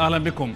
أهلا بكم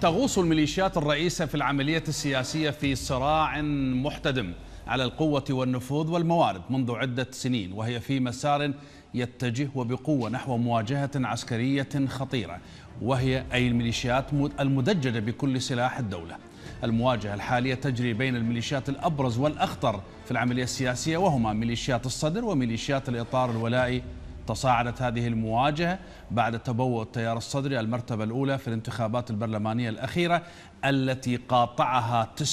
تغوص الميليشيات الرئيسة في العملية السياسية في صراع محتدم على القوة والنفوذ والموارد منذ عدة سنين وهي في مسار يتجه وبقوة نحو مواجهة عسكرية خطيرة وهي أي الميليشيات المدججة بكل سلاح الدولة المواجهة الحالية تجري بين الميليشيات الأبرز والأخطر في العملية السياسية وهما ميليشيات الصدر وميليشيات الإطار الولائي تصاعدت هذه المواجهة بعد تبوء التيار الصدري المرتبة الأولى في الانتخابات البرلمانية الأخيرة التي قاطعها 90%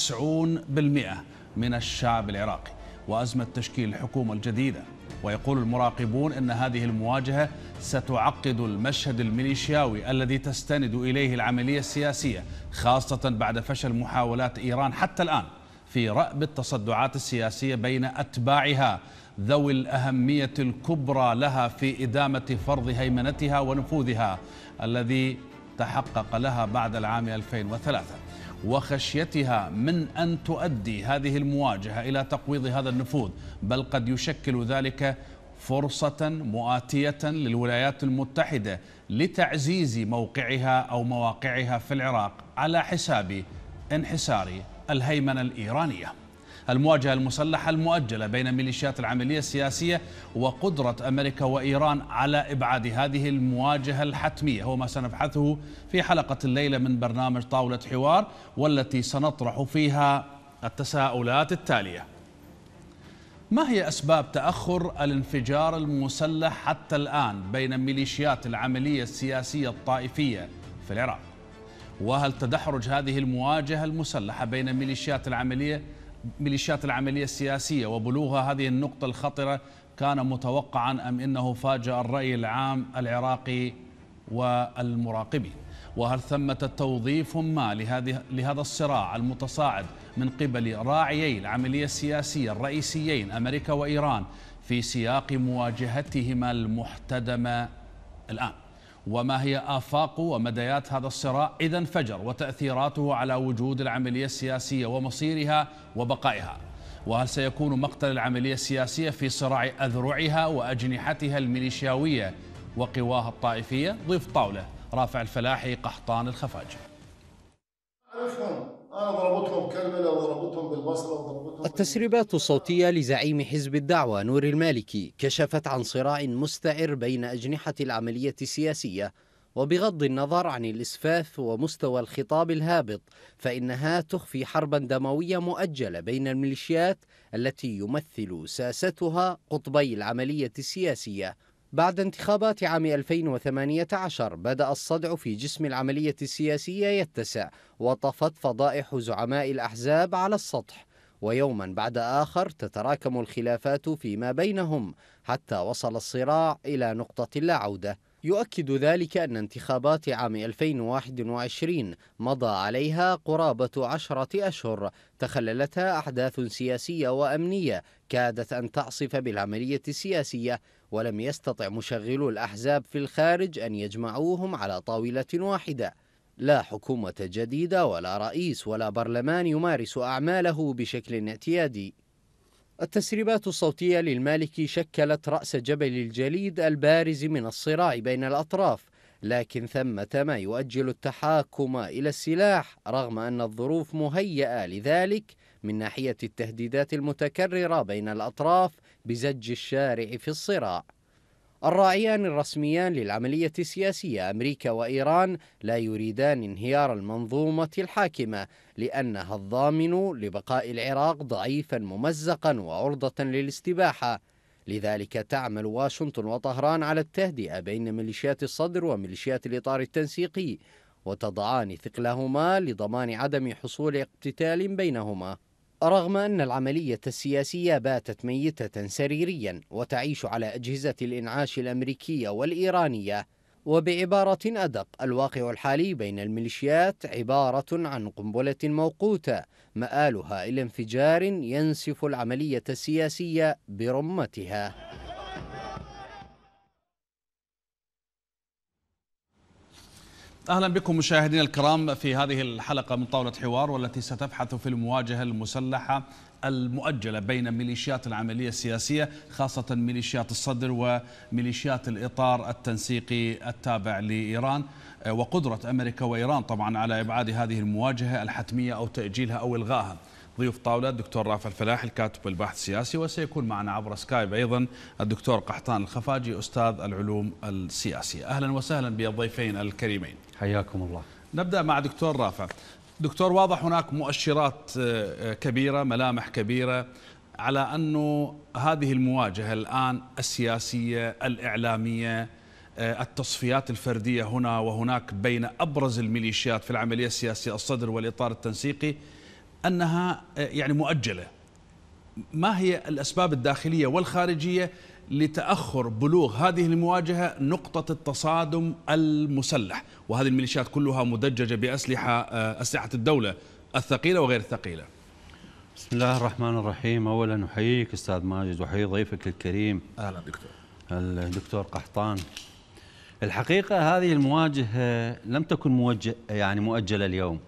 من الشعب العراقي وأزمة تشكيل الحكومة الجديدة ويقول المراقبون أن هذه المواجهة ستعقد المشهد الميليشياوي الذي تستند إليه العملية السياسية خاصة بعد فشل محاولات إيران حتى الآن في رأب التصدعات السياسية بين أتباعها ذوي الأهمية الكبرى لها في إدامة فرض هيمنتها ونفوذها الذي تحقق لها بعد العام 2003 وخشيتها من أن تؤدي هذه المواجهة إلى تقويض هذا النفوذ بل قد يشكل ذلك فرصة مؤاتية للولايات المتحدة لتعزيز موقعها أو مواقعها في العراق على حساب انحسار الهيمنة الإيرانية المواجهة المسلحة المؤجلة بين ميليشيات العملية السياسية وقدرة أمريكا وإيران على إبعاد هذه المواجهة الحتمية هو ما سنبحثه في حلقة الليلة من برنامج طاولة حوار والتي سنطرح فيها التساؤلات التالية ما هي أسباب تأخر الانفجار المسلح حتى الآن بين ميليشيات العملية السياسية الطائفية في العراق؟ وهل تدحرج هذه المواجهة المسلحة بين ميليشيات العملية ميليشيات العملية السياسية وبلوغها هذه النقطة الخطرة كان متوقعا أم إنه فاجأ الرأي العام العراقي والمراقبي وهل ثمة توظيف ما لهذه لهذا الصراع المتصاعد من قبل راعيي العملية السياسية الرئيسيين أمريكا وإيران في سياق مواجهتهما المحتدمة الآن وما هي آفاق ومديات هذا الصراع إذا انفجر وتأثيراته على وجود العملية السياسية ومصيرها وبقائها وهل سيكون مقتل العملية السياسية في صراع أذرعها وأجنحتها الميليشياوية وقواها الطائفية ضيف طاولة رافع الفلاحي قحطان الخفاج أنا ضربتهم وضربتهم بالبصرة وضربتهم التسريبات الصوتية لزعيم حزب الدعوة نور المالكي كشفت عن صراع مستعر بين أجنحة العملية السياسية وبغض النظر عن الإسفاف ومستوى الخطاب الهابط فإنها تخفي حربا دموية مؤجلة بين الميليشيات التي يمثل ساستها قطبي العملية السياسية بعد انتخابات عام 2018 بدأ الصدع في جسم العملية السياسية يتسع وطفت فضائح زعماء الأحزاب على السطح ويوما بعد آخر تتراكم الخلافات فيما بينهم حتى وصل الصراع إلى نقطة لا عودة يؤكد ذلك أن انتخابات عام 2021 مضى عليها قرابة عشرة أشهر تخللتها أحداث سياسية وأمنية كادت أن تعصف بالعملية السياسية ولم يستطع مشغلو الأحزاب في الخارج أن يجمعوهم على طاولة واحدة لا حكومة جديدة ولا رئيس ولا برلمان يمارس أعماله بشكل اعتيادي التسريبات الصوتية للمالكي شكلت رأس جبل الجليد البارز من الصراع بين الأطراف لكن ثمة ما يؤجل التحاكم إلى السلاح رغم أن الظروف مهيئة لذلك من ناحية التهديدات المتكررة بين الأطراف بزج الشارع في الصراع الراعيان الرسميان للعملية السياسية أمريكا وإيران لا يريدان انهيار المنظومة الحاكمة لأنها الضامن لبقاء العراق ضعيفا ممزقا وعرضة للاستباحة لذلك تعمل واشنطن وطهران على التهدئة بين ميليشيات الصدر وميليشيات الإطار التنسيقي وتضعان ثقلهما لضمان عدم حصول اقتتال بينهما رغم أن العملية السياسية باتت ميتة سريريا وتعيش على أجهزة الإنعاش الأمريكية والإيرانية وبعبارة أدق الواقع الحالي بين الميليشيات عبارة عن قنبلة موقوتة مآلها إلى انفجار ينسف العملية السياسية برمتها اهلا بكم مشاهدينا الكرام في هذه الحلقه من طاوله حوار والتي ستبحث في المواجهه المسلحه المؤجلة بين ميليشيات العملية السياسية خاصة ميليشيات الصدر وميليشيات الإطار التنسيقي التابع لإيران آه، وقدرة أمريكا وإيران طبعا على إبعاد هذه المواجهة الحتمية أو تأجيلها أو إلغائها ضيوف طاولة الدكتور رافع الفلاح الكاتب والباحث السياسي وسيكون معنا عبر سكايب أيضا الدكتور قحطان الخفاجي أستاذ العلوم السياسية أهلا وسهلا بالضيفين الكريمين حياكم الله نبدأ مع دكتور رافع دكتور واضح هناك مؤشرات آه، آه، كبيرة ملامح كبيرة على أنه هذه المواجهة الآن السياسية الإعلامية آه، التصفيات الفردية هنا وهناك بين أبرز الميليشيات في العملية السياسية الصدر والإطار التنسيقي أنها يعني مؤجلة ما هي الأسباب الداخلية والخارجية لتأخر بلوغ هذه المواجهة نقطة التصادم المسلح وهذه الميليشيات كلها مدججة بأسلحة آه، أسلحة الدولة الثقيلة وغير الثقيلة بسم الله الرحمن الرحيم أولا أحييك أستاذ ماجد وأحيي ضيفك الكريم أهلا دكتور الدكتور قحطان الحقيقة هذه المواجهة لم تكن موجه يعني مؤجلة اليوم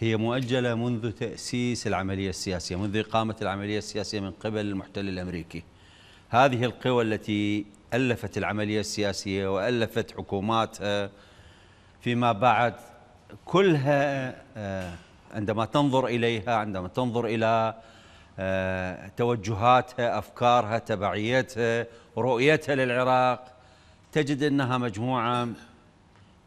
هي مؤجلة منذ تأسيس العملية السياسية منذ إقامة العملية السياسية من قبل المحتل الأمريكي هذه القوى التي ألفت العملية السياسية وألفت حكوماتها فيما بعد كلها آه، عندما تنظر إليها عندما تنظر إلى آه، توجهاتها أفكارها تبعيتها رؤيتها للعراق تجد أنها مجموعة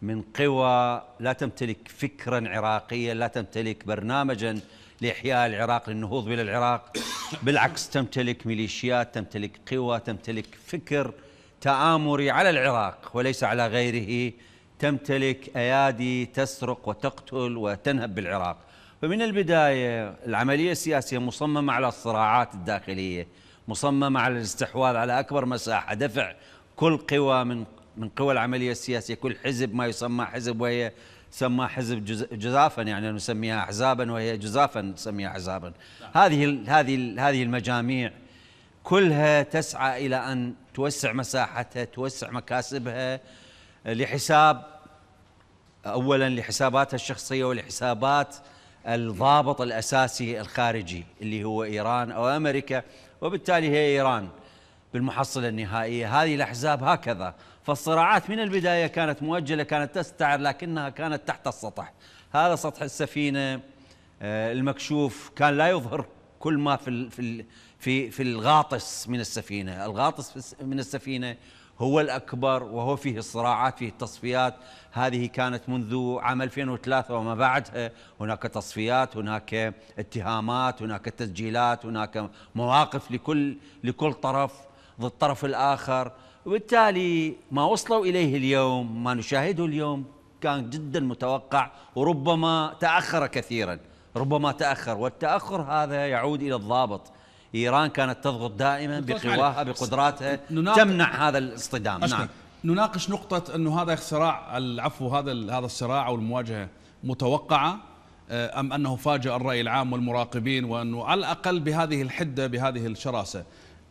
من قوى لا تمتلك فكرا عراقيا لا تمتلك برنامجا لإحياء العراق للنهوض إلى العراق بالعكس تمتلك ميليشيات تمتلك قوى تمتلك فكر تآمري على العراق وليس على غيره تمتلك أيادي تسرق وتقتل وتنهب بالعراق فمن البداية العملية السياسية مصممة على الصراعات الداخلية مصممة على الاستحواذ على أكبر مساحة دفع كل قوى من من قوى العملية السياسية كل حزب ما يسمى حزب وهي سماه حزب جزافا يعني نسميها احزابا وهي جزافا نسميها احزابا هذه ال هذه ال هذه المجاميع كلها تسعى الى ان توسع مساحتها توسع مكاسبها لحساب اولا لحساباتها الشخصيه ولحسابات الضابط الاساسي الخارجي اللي هو ايران او امريكا وبالتالي هي ايران بالمحصلة النهائية هذه الأحزاب هكذا فالصراعات من البداية كانت مؤجلة كانت تستعر لكنها كانت تحت السطح هذا سطح السفينة آه، المكشوف كان لا يظهر كل ما في في في في الغاطس من السفينه، الغاطس من السفينه هو الاكبر وهو فيه الصراعات فيه التصفيات، هذه كانت منذ عام 2003 وما بعدها، هناك تصفيات، هناك اتهامات، هناك تسجيلات، هناك مواقف لكل لكل طرف، ضد الطرف الآخر وبالتالي ما وصلوا إليه اليوم ما نشاهده اليوم كان جدا متوقع وربما تأخر كثيرا ربما تأخر والتأخر هذا يعود إلى الضابط إيران كانت تضغط دائما بقواها بقدراتها تمنع هذا الاصطدام نعم نناقش نقطة أنه هذا الصراع العفو هذا هذا الصراع أو المواجهة متوقعة أم أنه فاجأ الرأي العام والمراقبين وأنه على الأقل بهذه الحدة بهذه الشراسة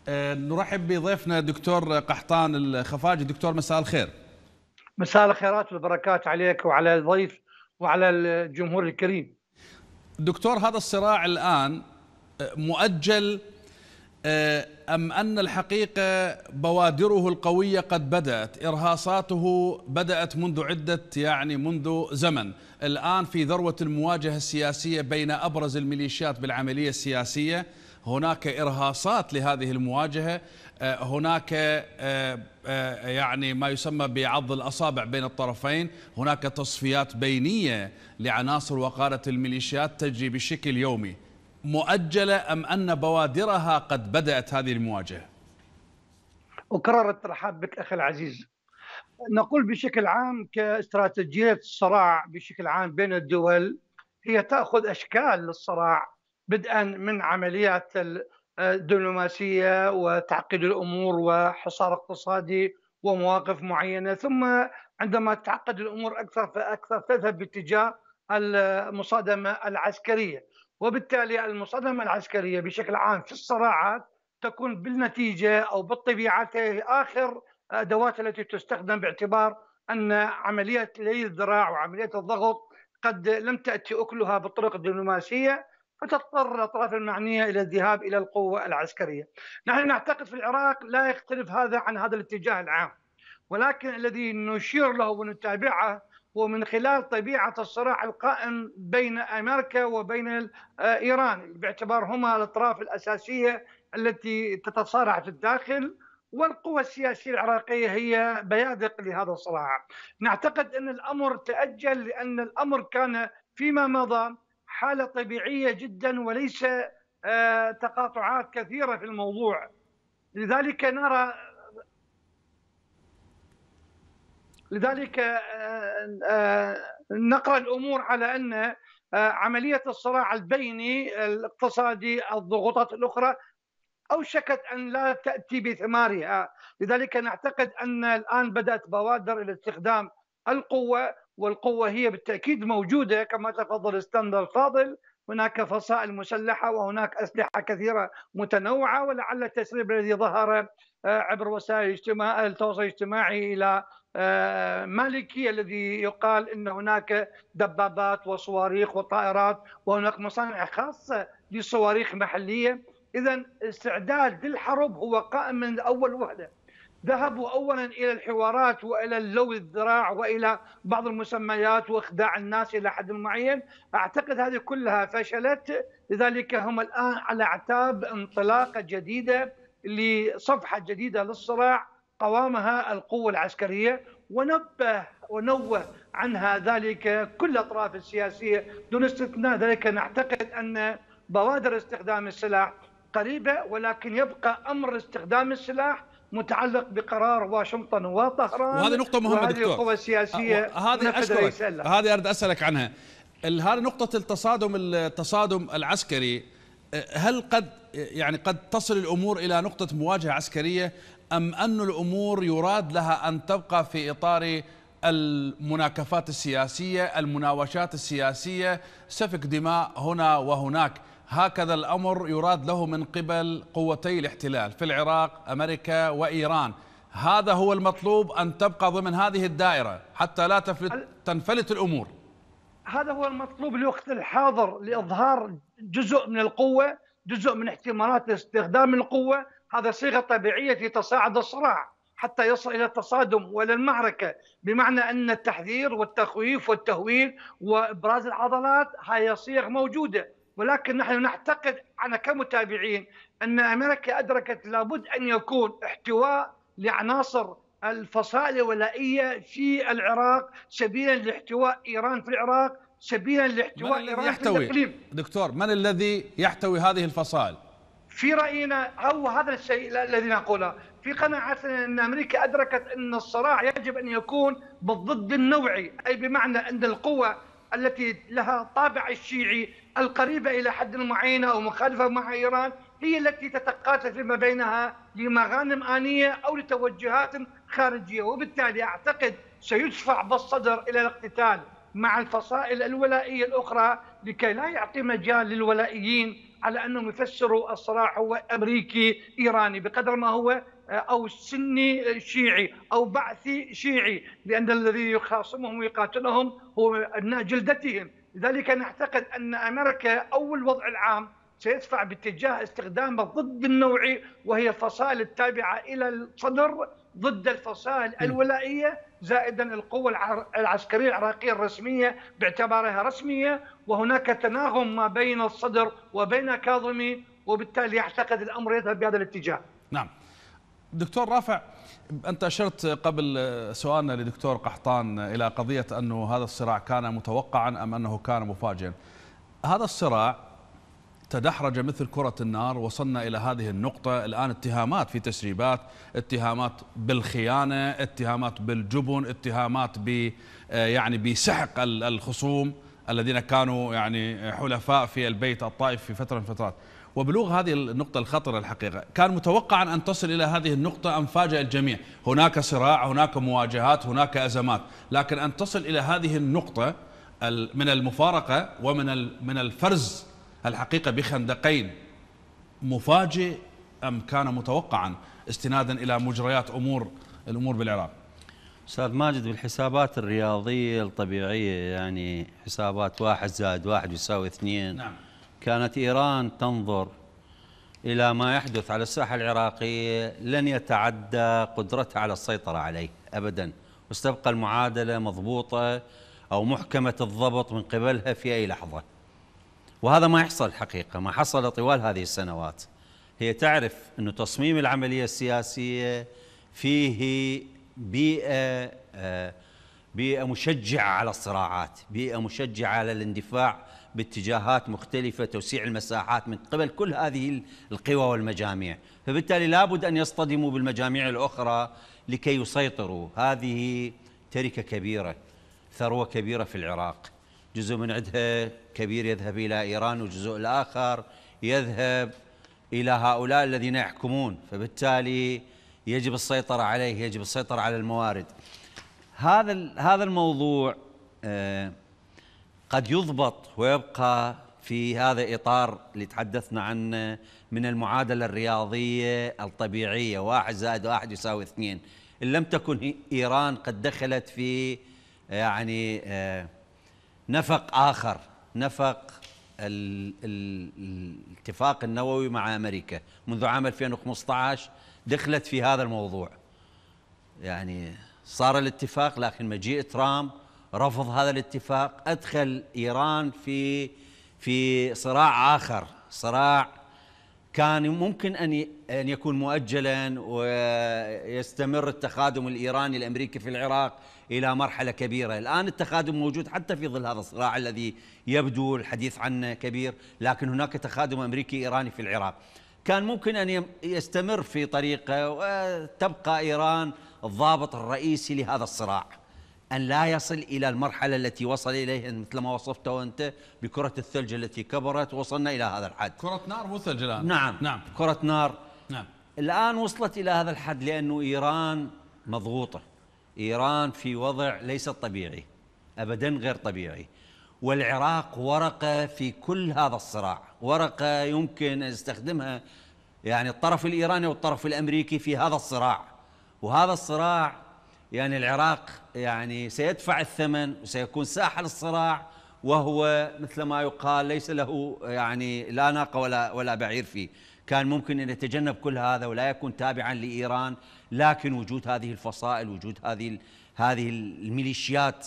آه، نرحب بضيفنا دكتور قحطان الخفاجي دكتور مساء الخير مساء الخيرات والبركات عليك وعلى الضيف وعلى الجمهور الكريم دكتور هذا الصراع الآن آه، مؤجل آه، أم أن الحقيقة بوادره القوية قد بدأت إرهاصاته بدأت منذ عدة يعني منذ زمن الآن في ذروة المواجهة السياسية بين أبرز الميليشيات بالعملية السياسية هناك إرهاصات لهذه المواجهة آه، هناك آه، آه، يعني ما يسمى بعض الأصابع بين الطرفين هناك تصفيات بينية لعناصر وقادة الميليشيات تجري بشكل يومي مؤجلة أم أن بوادرها قد بدأت هذه المواجهة أكرر الترحاب بك أخي العزيز نقول بشكل عام كاستراتيجية الصراع بشكل عام بين الدول هي تأخذ أشكال للصراع بدءا من عمليات الدبلوماسيه وتعقيد الامور وحصار اقتصادي ومواقف معينه ثم عندما تعقد الامور اكثر فاكثر تذهب باتجاه المصادمه العسكريه وبالتالي المصادمه العسكريه بشكل عام في الصراعات تكون بالنتيجه او بالطبيعه اخر ادوات التي تستخدم باعتبار ان عمليه لي الذراع وعمليه الضغط قد لم تاتي اكلها بالطرق الدبلوماسيه فتضطر الاطراف المعنيه الى الذهاب الى القوه العسكريه. نحن نعتقد في العراق لا يختلف هذا عن هذا الاتجاه العام. ولكن الذي نشير له ونتابعه هو من خلال طبيعه الصراع القائم بين امريكا وبين آه، ايران باعتبارهما الاطراف الاساسيه التي تتصارع في الداخل والقوى السياسيه العراقيه هي بيادق لهذا الصراع. نعتقد ان الامر تاجل لان الامر كان فيما مضى حالة طبيعية جدا وليس آه، تقاطعات كثيرة في الموضوع لذلك نرى لذلك آه، آه، نقرأ الأمور على أن عملية الصراع البيني الاقتصادي الضغوطات الأخرى أوشكت أن لا تأتي بثمارها لذلك نعتقد أن الآن بدأت بوادر الاستخدام القوة والقوة هي بالتأكيد موجودة كما تفضل استندر فاضل هناك فصائل مسلحة وهناك أسلحة كثيرة متنوعة ولعل التسريب الذي ظهر آه، عبر وسائل اجتماع التواصل الاجتماعي إلى آه، مالكي الذي يقال أن هناك دبابات وصواريخ وطائرات وهناك مصانع خاصة للصواريخ محلية إذا استعداد للحرب هو قائم من أول وحدة ذهبوا اولا الى الحوارات والى اللو الذراع والى بعض المسميات واخداع الناس الى حد معين، اعتقد هذه كلها فشلت، لذلك هم الان على اعتاب انطلاقه جديده لصفحه جديده للصراع قوامها القوه العسكريه ونبه ونوه عنها ذلك كل الاطراف السياسيه دون استثناء ذلك نعتقد ان بوادر استخدام السلاح قريبه ولكن يبقى امر استخدام السلاح متعلق بقرار واشنطن وطهران وهذه نقطة مهمة وهذه دكتور القوى السياسية هذه أشكرك هذه أريد أسألك عنها هذه نقطة التصادم التصادم العسكري هل قد يعني قد تصل الأمور إلى نقطة مواجهة عسكرية أم أن الأمور يراد لها أن تبقى في إطار المناكفات السياسية المناوشات السياسية سفك دماء هنا وهناك هكذا الأمر يراد له من قبل قوتي الاحتلال في العراق أمريكا وإيران هذا هو المطلوب أن تبقى ضمن هذه الدائرة حتى لا تفلت تنفلت الأمور هذا هو المطلوب الوقت الحاضر لإظهار جزء من القوة جزء من احتمالات استخدام القوة هذا صيغة طبيعية في تصاعد الصراع حتى يصل الى التصادم والى المعركه بمعنى ان التحذير والتخويف والتهويل وابراز العضلات هي صيغ موجوده ولكن نحن نعتقد أنا كمتابعين أن أمريكا أدركت لابد أن يكون احتواء لعناصر الفصائل الولائية في العراق سبيلا لاحتواء إيران في العراق سبيلا لاحتواء من إيران يحتوي في الإقليم دكتور من الذي يحتوي هذه الفصائل؟ في رأينا هو هذا الشيء الذي نقوله في قناعتنا أن أمريكا أدركت أن الصراع يجب أن يكون بالضد النوعي أي بمعنى أن القوة التي لها طابع الشيعي القريبة إلى حد معين أو مخالفة مع إيران هي التي تتقاتل فيما بينها لمغانم آنية أو لتوجهات خارجية وبالتالي أعتقد سيدفع بالصدر إلى الاقتتال مع الفصائل الولائية الأخرى لكي لا يعطي مجال للولائيين على أنهم يفسروا الصراع هو أمريكي إيراني بقدر ما هو آه، أو سني شيعي أو بعثي شيعي لأن الذي يخاصمهم ويقاتلهم هو أبناء جلدتهم لذلك نعتقد أن أمريكا أو الوضع العام سيدفع باتجاه استخدام الضد النوعي وهي الفصائل التابعة إلى الصدر ضد الفصائل الولائية زائدا القوة العسكرية العراقية الرسمية باعتبارها رسمية وهناك تناغم ما بين الصدر وبين كاظمي وبالتالي يعتقد الأمر يذهب بهذا الاتجاه نعم دكتور رافع أنت أشرت قبل سؤالنا لدكتور قحطان إلى قضية أنه هذا الصراع كان متوقعا أم أنه كان مفاجئا هذا الصراع تدحرج مثل كرة النار وصلنا إلى هذه النقطة الآن اتهامات في تسريبات اتهامات بالخيانة اتهامات بالجبن اتهامات ب آه، يعني بسحق الخصوم الذين كانوا يعني حلفاء في البيت الطائف في فترة من فترات وبلوغ هذه النقطة الخطرة الحقيقة كان متوقعا أن تصل إلى هذه النقطة أم فاجأ الجميع هناك صراع هناك مواجهات هناك أزمات لكن أن تصل إلى هذه النقطة من المفارقة ومن من الفرز الحقيقة بخندقين مفاجئ أم كان متوقعا استنادا إلى مجريات أمور الأمور بالعراق استاذ ماجد بالحسابات الرياضيه الطبيعيه يعني حسابات واحد زائد واحد يساوي اثنين نعم كانت إيران تنظر إلى ما يحدث على الساحة العراقية لن يتعدى قدرتها على السيطرة عليه أبدا وستبقى المعادلة مضبوطة أو محكمة الضبط من قبلها في أي لحظة وهذا ما يحصل حقيقة ما حصل طوال هذه السنوات هي تعرف أن تصميم العملية السياسية فيه بيئة آه، بيئة مشجعة على الصراعات بيئة مشجعة على الاندفاع باتجاهات مختلفة توسيع المساحات من قبل كل هذه القوى والمجاميع فبالتالي لابد أن يصطدموا بالمجاميع الأخرى لكي يسيطروا هذه تركة كبيرة ثروة كبيرة في العراق جزء من عندها كبير يذهب إلى إيران وجزء الآخر يذهب إلى هؤلاء الذين يحكمون فبالتالي يجب السيطرة عليه يجب السيطرة على الموارد هذا هذا الموضوع آه قد يضبط ويبقى في هذا إطار اللي تحدثنا عنه من المعادلة الرياضية الطبيعية واحد زائد واحد يساوي اثنين إن لم تكن إيران قد دخلت في آه، يعني آه، نفق آخر نفق الاتفاق النووي مع أمريكا منذ عام 2015 دخلت في هذا الموضوع يعني صار الاتفاق لكن مجيء ترامب رفض هذا الاتفاق أدخل إيران في في صراع آخر صراع كان ممكن أن أن يكون مؤجلا ويستمر التخادم الإيراني الأمريكي في العراق إلى مرحلة كبيرة الآن التخادم موجود حتى في ظل هذا الصراع الذي يبدو الحديث عنه كبير لكن هناك تخادم أمريكي إيراني في العراق كان ممكن أن يستمر في طريقه وتبقى إيران الضابط الرئيسي لهذا الصراع أن لا يصل إلى المرحلة التي وصل إليها مثل ما وصفته أنت بكرة الثلج التي كبرت وصلنا إلى هذا الحد كرة نار وثلج الآن نعم نعم كرة نار نعم الآن وصلت إلى هذا الحد لأنه إيران مضغوطة إيران في وضع ليس طبيعي أبدا غير طبيعي والعراق ورقة في كل هذا الصراع ورقة يمكن أن يستخدمها يعني الطرف الإيراني والطرف الأمريكي في هذا الصراع وهذا الصراع يعني العراق يعني سيدفع الثمن وسيكون ساحل الصراع وهو مثل ما يقال ليس له يعني لا ناقه ولا ولا بعير فيه كان ممكن ان يتجنب كل هذا ولا يكون تابعا لايران لكن وجود هذه الفصائل وجود هذه هذه الميليشيات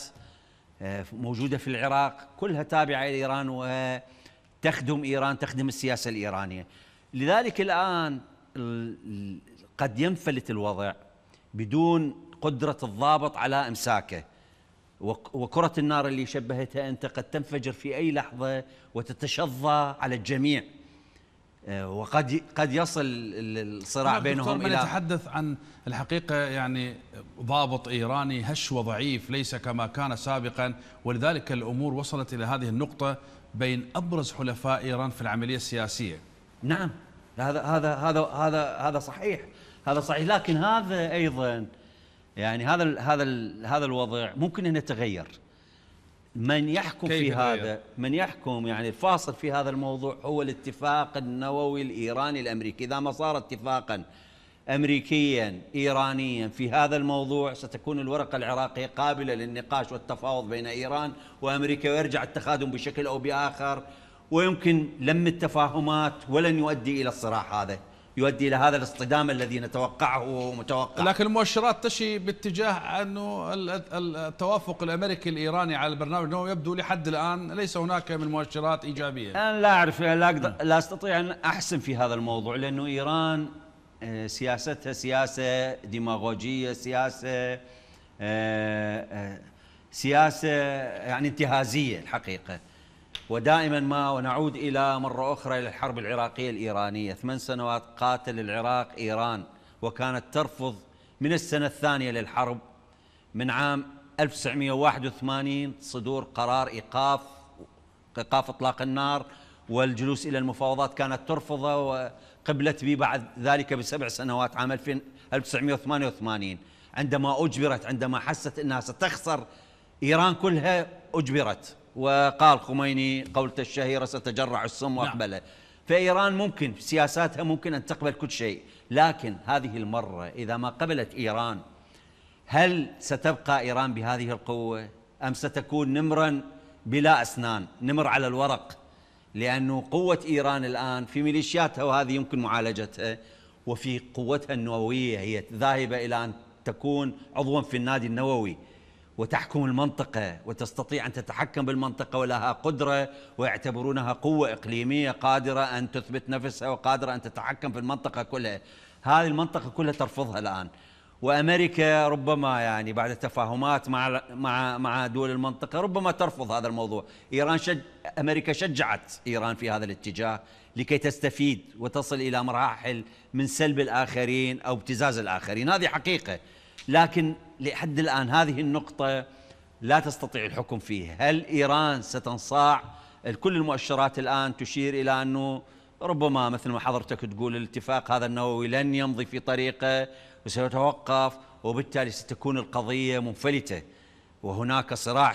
آه، موجوده في العراق كلها تابعه لايران وتخدم ايران تخدم السياسه الايرانيه لذلك الان قد ينفلت الوضع بدون قدرة الضابط على إمساكه وكرة النار اللي شبهتها أنت قد تنفجر في أي لحظة وتتشظى على الجميع آه، وقد قد يصل الصراع بينهم الى نتحدث عن الحقيقه يعني ضابط ايراني هش وضعيف ليس كما كان سابقا ولذلك الامور وصلت الى هذه النقطه بين ابرز حلفاء ايران في العمليه السياسيه نعم هذا هذا هذا هذا هذا صحيح هذا صحيح لكن هذا ايضا يعني هذا الـ هذا الـ هذا الوضع ممكن انه يتغير من يحكم في هذا من يحكم يعني الفاصل في هذا الموضوع هو الاتفاق النووي الايراني الامريكي اذا ما صار اتفاقا امريكيا ايرانيا في هذا الموضوع ستكون الورقه العراقيه قابله للنقاش والتفاوض بين ايران وامريكا ويرجع التخادم بشكل او باخر ويمكن لم التفاهمات ولن يؤدي الى الصراع هذا يؤدي الى هذا الاصطدام الذي نتوقعه ومتوقع لكن المؤشرات تشي باتجاه انه التوافق الامريكي الايراني على البرنامج النووي يبدو لحد الان ليس هناك من مؤشرات ايجابيه انا لا اعرف لا, أقدر لا استطيع ان احسم في هذا الموضوع لانه ايران آه، سياستها سياسه ديماغوجيه سياسه آه، آه، سياسه يعني انتهازيه الحقيقه ودائما ما ونعود إلى مرة أخرى إلى الحرب العراقية الإيرانية ثمان سنوات قاتل العراق إيران وكانت ترفض من السنة الثانية للحرب من عام 1981 صدور قرار إيقاف إيقاف إطلاق النار والجلوس إلى المفاوضات كانت ترفضه وقبلت به بعد ذلك بسبع سنوات عام 1988 عندما أجبرت عندما حست أنها ستخسر إيران كلها أجبرت وقال خميني قولته الشهيرة ستجرع السم نعم. وأقبله نعم. فإيران ممكن سياساتها ممكن أن تقبل كل شيء لكن هذه المرة إذا ما قبلت إيران هل ستبقى إيران بهذه القوة أم ستكون نمرا بلا أسنان نمر على الورق لأنه قوة إيران الآن في ميليشياتها وهذه يمكن معالجتها وفي قوتها النووية هي ذاهبة إلى أن تكون عضوا في النادي النووي وتحكم المنطقة وتستطيع أن تتحكم بالمنطقة ولها قدرة ويعتبرونها قوة إقليمية قادرة أن تثبت نفسها وقادرة أن تتحكم في المنطقة كلها هذه المنطقة كلها ترفضها الآن وامريكا ربما يعني بعد تفاهمات مع مع مع دول المنطقه ربما ترفض هذا الموضوع، ايران شج امريكا شجعت ايران في هذا الاتجاه لكي تستفيد وتصل الى مراحل من سلب الاخرين او ابتزاز الاخرين، هذه حقيقه، لكن لحد الآن هذه النقطة لا تستطيع الحكم فيها هل إيران ستنصاع كل المؤشرات الآن تشير إلى أنه ربما مثل ما حضرتك تقول الاتفاق هذا النووي لن يمضي في طريقه وسيتوقف وبالتالي ستكون القضية منفلتة وهناك صراع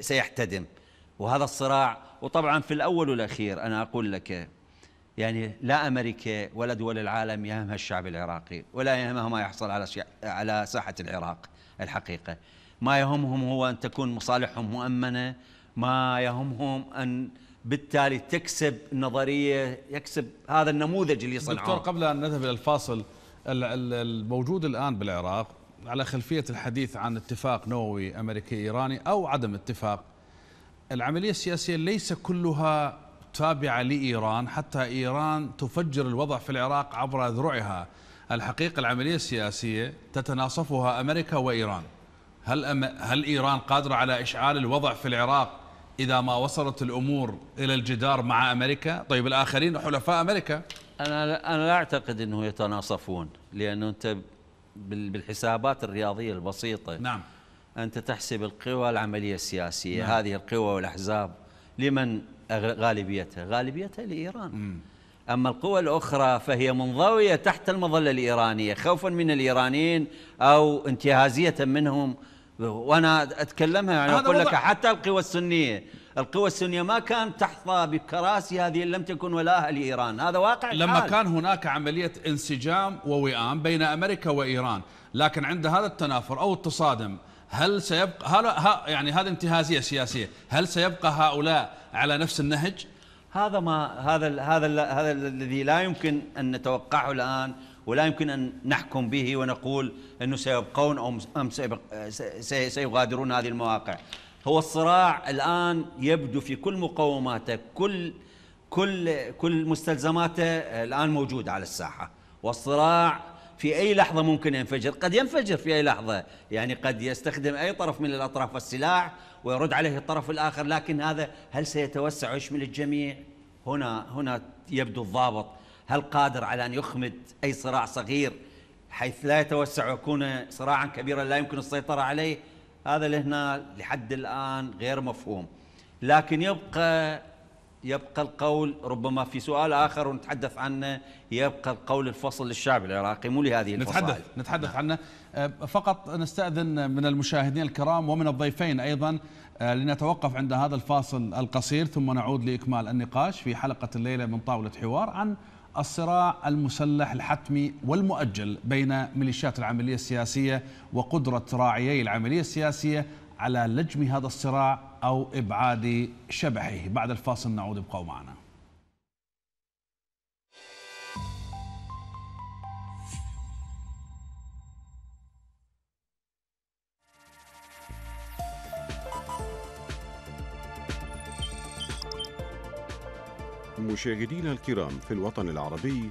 سيحتدم وهذا الصراع وطبعا في الأول والأخير أنا أقول لك يعني لا امريكا ولا دول العالم يهمها الشعب العراقي ولا يهمها ما يحصل على على ساحه العراق الحقيقه ما يهمهم هو ان تكون مصالحهم مؤمنه ما يهمهم ان بالتالي تكسب النظريه يكسب هذا النموذج اللي صنعوه دكتور قبل ان نذهب الى الفاصل الموجود الان بالعراق على خلفيه الحديث عن اتفاق نووي امريكي ايراني او عدم اتفاق العمليه السياسيه ليس كلها تابعة لإيران حتى إيران تفجر الوضع في العراق عبر ذرعها الحقيقة العملية السياسية تتناصفها أمريكا وإيران هل, أم... هل إيران قادرة على إشعال الوضع في العراق إذا ما وصلت الأمور إلى الجدار مع أمريكا طيب الآخرين حلفاء أمريكا أنا لا... أنا لا أعتقد أنه يتناصفون لأنه أنت بالحسابات الرياضية البسيطة نعم أنت تحسب القوى العملية السياسية نعم. هذه القوى والأحزاب لمن غالبيتها غالبيتها لإيران مم. أما القوى الأخرى فهي منضوية تحت المظلة الإيرانية خوفا من الإيرانيين أو انتهازية منهم وأنا أتكلمها يعني أقول لك حتى القوى السنية القوى السنية ما كانت تحظى بكراسي هذه لم تكن ولاها لإيران هذا واقع لما الحال. كان هناك عملية انسجام ووئام بين أمريكا وإيران لكن عند هذا التنافر أو التصادم هل سيبقى هل ها يعني هذه انتهازيه سياسيه، هل سيبقى هؤلاء على نفس النهج؟ هذا ما هذا الـ هذا الـ هذا الذي لا يمكن ان نتوقعه الان ولا يمكن ان نحكم به ونقول انه سيبقون او ام سيغادرون هذه المواقع. هو الصراع الان يبدو في كل مقوماته، كل كل كل مستلزماته الان موجوده على الساحه، والصراع في أي لحظة ممكن ينفجر قد ينفجر في أي لحظة يعني قد يستخدم أي طرف من الأطراف السلاح ويرد عليه الطرف الآخر لكن هذا هل سيتوسع ويشمل الجميع هنا هنا يبدو الضابط هل قادر على أن يخمد أي صراع صغير حيث لا يتوسع ويكون صراعا كبيرا لا يمكن السيطرة عليه هذا لهنا لحد الآن غير مفهوم لكن يبقى يبقى القول ربما في سؤال آخر ونتحدث عنه يبقى القول الفصل للشعب العراقي مو لهذه الفصائل نتحدث نعم. نتحدث عنه أه، فقط نستأذن من المشاهدين الكرام ومن الضيفين أيضا أه، لنتوقف عند هذا الفاصل القصير ثم نعود لإكمال النقاش في حلقة الليلة من طاولة حوار عن الصراع المسلح الحتمي والمؤجل بين ميليشيات العملية السياسية وقدرة راعيي العملية السياسية على لجم هذا الصراع أو إبعاد شبحه بعد الفاصل نعود ابقوا معنا مشاهدينا الكرام في الوطن العربي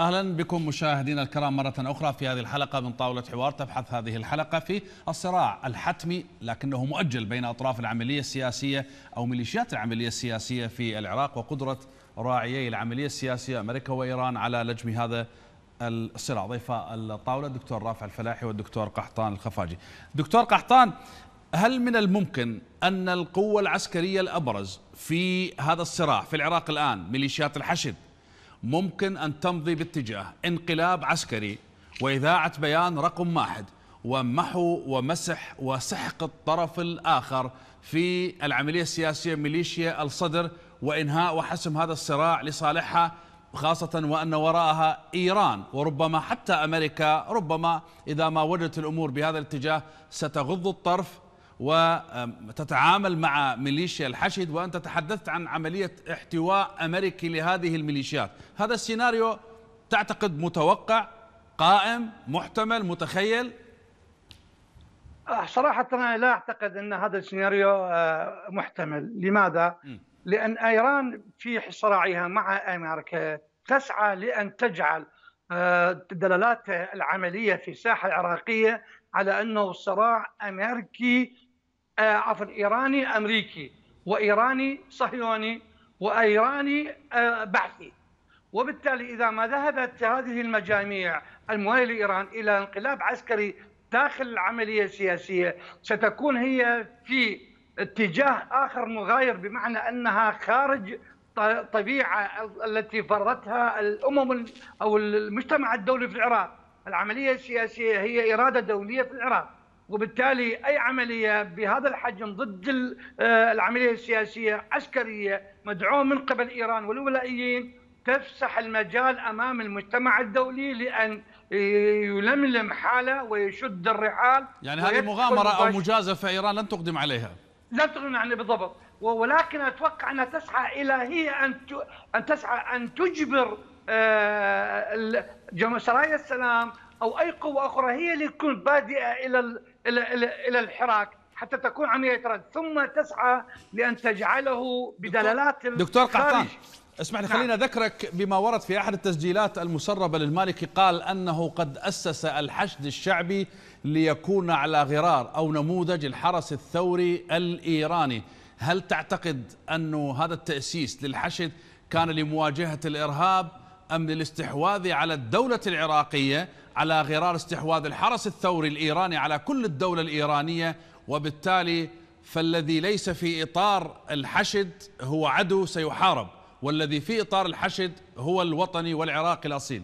اهلا بكم مشاهدينا الكرام مره اخرى في هذه الحلقه من طاوله حوار تبحث هذه الحلقه في الصراع الحتمي لكنه مؤجل بين اطراف العمليه السياسيه او ميليشيات العمليه السياسيه في العراق وقدره راعيي العمليه السياسيه امريكا وايران على لجم هذا الصراع ضيف الطاوله الدكتور رافع الفلاحي والدكتور قحطان الخفاجي دكتور قحطان هل من الممكن ان القوه العسكريه الابرز في هذا الصراع في العراق الان ميليشيات الحشد ممكن أن تمضي باتجاه انقلاب عسكري وإذاعة بيان رقم واحد ومحو ومسح وسحق الطرف الآخر في العملية السياسية ميليشيا الصدر وإنهاء وحسم هذا الصراع لصالحها خاصة وأن وراءها إيران وربما حتى أمريكا ربما إذا ما وجدت الأمور بهذا الاتجاه ستغض الطرف وتتعامل مع ميليشيا الحشد وأنت تحدثت عن عملية احتواء أمريكي لهذه الميليشيات هذا السيناريو تعتقد متوقع قائم محتمل متخيل آه، صراحة أنا لا أعتقد أن هذا السيناريو آه، محتمل لماذا؟ لأن إيران في صراعها مع أمريكا تسعى لأن تجعل آه، دلالات العملية في الساحة العراقية على أنه صراع أمريكي آه، عفوا ايراني امريكي وايراني صهيوني وايراني آه، بعثي وبالتالي اذا ما ذهبت هذه المجاميع المواليه لايران الى انقلاب عسكري داخل العمليه السياسيه ستكون هي في اتجاه اخر مغاير بمعنى انها خارج طبيعه التي فرضتها الامم او المجتمع الدولي في العراق، العمليه السياسيه هي اراده دوليه في العراق، وبالتالي اي عمليه بهذا الحجم ضد آه، العمليه السياسيه عسكريه مدعومه من قبل ايران والولائيين تفسح المجال امام المجتمع الدولي لان يلملم حاله ويشد الرحال يعني هذه مغامره او مجازفه ايران لن تقدم عليها لا تقدم عليها بالضبط ولكن اتوقع انها تسعى الى هي ان ان تسعى ان تجبر آه، سرايا السلام او اي قوه اخرى هي اللي تكون بادئه الى الى الى الى الحراك حتى تكون عمليه رد ثم تسعى لان تجعله بدلالات دكتور قحطان اسمح لي نعم. خليني اذكرك بما ورد في احد التسجيلات المسربه للمالكي قال انه قد اسس الحشد الشعبي ليكون على غرار او نموذج الحرس الثوري الايراني، هل تعتقد انه هذا التاسيس للحشد كان لمواجهه الارهاب أم للاستحواذ على الدولة العراقية على غرار استحواذ الحرس الثوري الإيراني على كل الدولة الإيرانية وبالتالي فالذي ليس في إطار الحشد هو عدو سيحارب والذي في إطار الحشد هو الوطني والعراقي الأصيل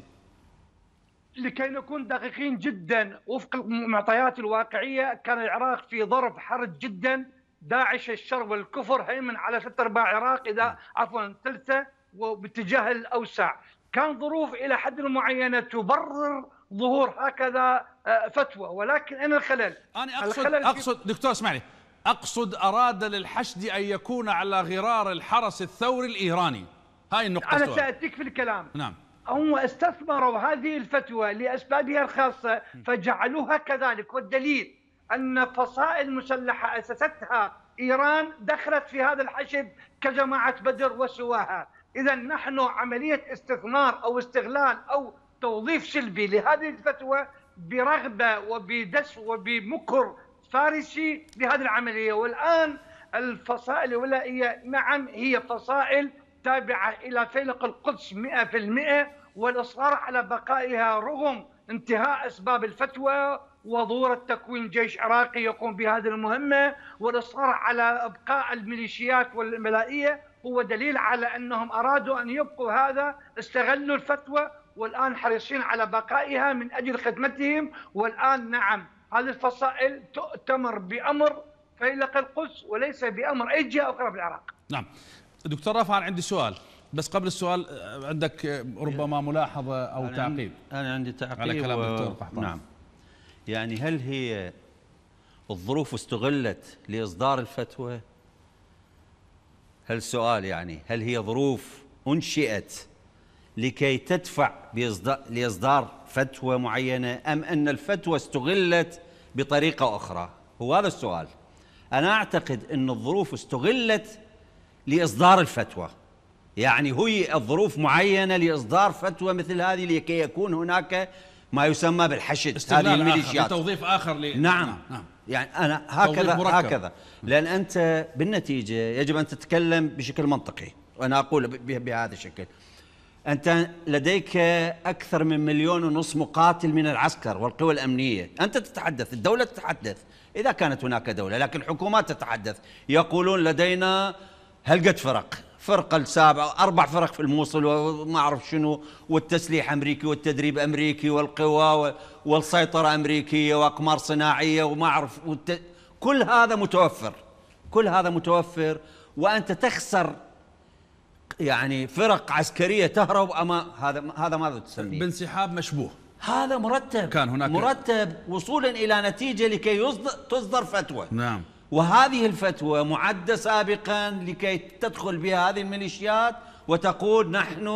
لكي نكون دقيقين جدا وفق المعطيات الواقعية كان العراق في ظرف حرج جدا داعش الشر والكفر هيمن على ثلاث ارباع العراق اذا عفوا ثلثه وباتجاه الاوسع كان ظروف الى حد معينه تبرر ظهور هكذا آه، فتوى ولكن اين الخلل؟ انا اقصد الخلل اقصد دكتور اسمعني اقصد اراد للحشد ان يكون على غرار الحرس الثوري الايراني هاي النقطه انا ساتيك في الكلام نعم هم استثمروا هذه الفتوى لاسبابها الخاصه فجعلوها كذلك والدليل ان فصائل مسلحه اسستها ايران دخلت في هذا الحشد كجماعه بدر وسواها إذا نحن عملية استثمار أو استغلال أو توظيف سلبي لهذه الفتوى برغبة وبدس وبمكر فارسي لهذه العملية والآن الفصائل الولائية نعم هي فصائل تابعة إلى فيلق القدس 100% والإصرار على بقائها رغم انتهاء أسباب الفتوى وضرورة تكوين جيش عراقي يقوم بهذه المهمة والإصرار على إبقاء الميليشيات والملائية هو دليل على أنهم أرادوا أن يبقوا هذا استغلوا الفتوى والآن حريصين على بقائها من أجل خدمتهم والآن نعم هذه الفصائل تؤتمر بأمر فيلق القدس وليس بأمر أي جهة أخرى في العراق. نعم دكتور رافع عندي سؤال بس قبل السؤال عندك ربما ملاحظة أو أنا تعقيب أنا عندي تعقيب على كلام الدكتور و... قحطان نعم يعني هل هي الظروف استغلت لإصدار الفتوى هل السؤال يعني هل هي ظروف أنشئت لكي تدفع لإصدار فتوى معينة أم أن الفتوى استغلت بطريقة أخرى هو هذا السؤال أنا أعتقد أن الظروف استغلت لإصدار الفتوى يعني هي الظروف معينة لإصدار فتوى مثل هذه لكي يكون هناك ما يسمى بالحشد هذه الميليشيات آخر. توظيف آخر نعم, نعم. يعني انا هكذا هكذا لان انت بالنتيجه يجب ان تتكلم بشكل منطقي وانا اقول بهذا الشكل انت لديك اكثر من مليون ونص مقاتل من العسكر والقوى الامنيه انت تتحدث الدوله تتحدث اذا كانت هناك دوله لكن الحكومات تتحدث يقولون لدينا هلقة فرق فرقة السابعة أربع فرق في الموصل وما أعرف شنو والتسليح أمريكي والتدريب أمريكي والقوى والسيطرة أمريكية وأقمار صناعية وما أعرف والت... كل هذا متوفر كل هذا متوفر وأنت تخسر يعني فرق عسكرية تهرب أمام هذا هذا ماذا تسميه؟ بانسحاب مشبوه هذا مرتب كان هناك مرتب وصولا إلى نتيجة لكي يصدر تصدر فتوى نعم وهذه الفتوى معدة سابقا لكي تدخل بها هذه الميليشيات وتقول نحن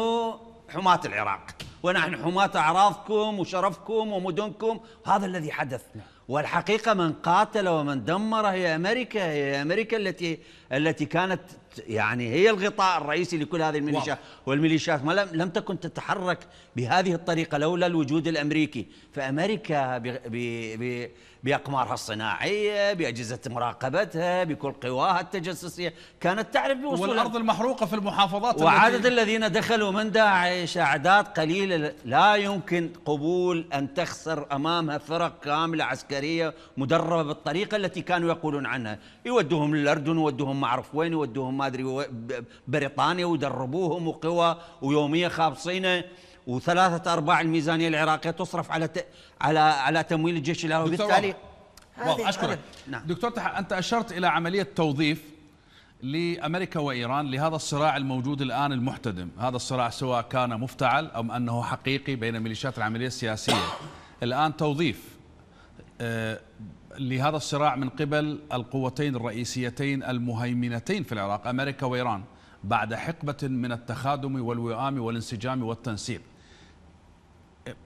حماة العراق ونحن حماة أعراضكم وشرفكم ومدنكم هذا الذي حدث نعم. والحقيقة من قاتل ومن دمر هي أمريكا هي أمريكا التي التي كانت يعني هي الغطاء الرئيسي لكل هذه الميليشيات والميليشيات ما لم, لم تكن تتحرك بهذه الطريقة لولا الوجود الأمريكي فأمريكا ب ب ب بأقمارها الصناعية بأجهزة مراقبتها بكل قواها التجسسية كانت تعرف بوصول والأرض المحروقة في المحافظات وعدد الذين دخلوا من داعش أعداد قليلة لا يمكن قبول أن تخسر أمامها فرق كاملة عسكرية مدربة بالطريقة التي كانوا يقولون عنها يودوهم للأردن يودوهم ما اعرف وين يودوهم ما ادري بريطانيا ودربوهم وقوى ويوميه خابصينه وثلاثة أرباع الميزانية العراقية تصرف على ت... على على تمويل الجيش العراقي وبالتالي أشكرك نعم. دكتور تح... أنت أشرت إلى عملية توظيف لأمريكا وإيران لهذا الصراع الموجود الآن المحتدم هذا الصراع سواء كان مفتعل أم أنه حقيقي بين ميليشيات العملية السياسية الآن توظيف آه، لهذا الصراع من قبل القوتين الرئيسيتين المهيمنتين في العراق امريكا وايران بعد حقبه من التخادم والوئام والانسجام والتنسيق.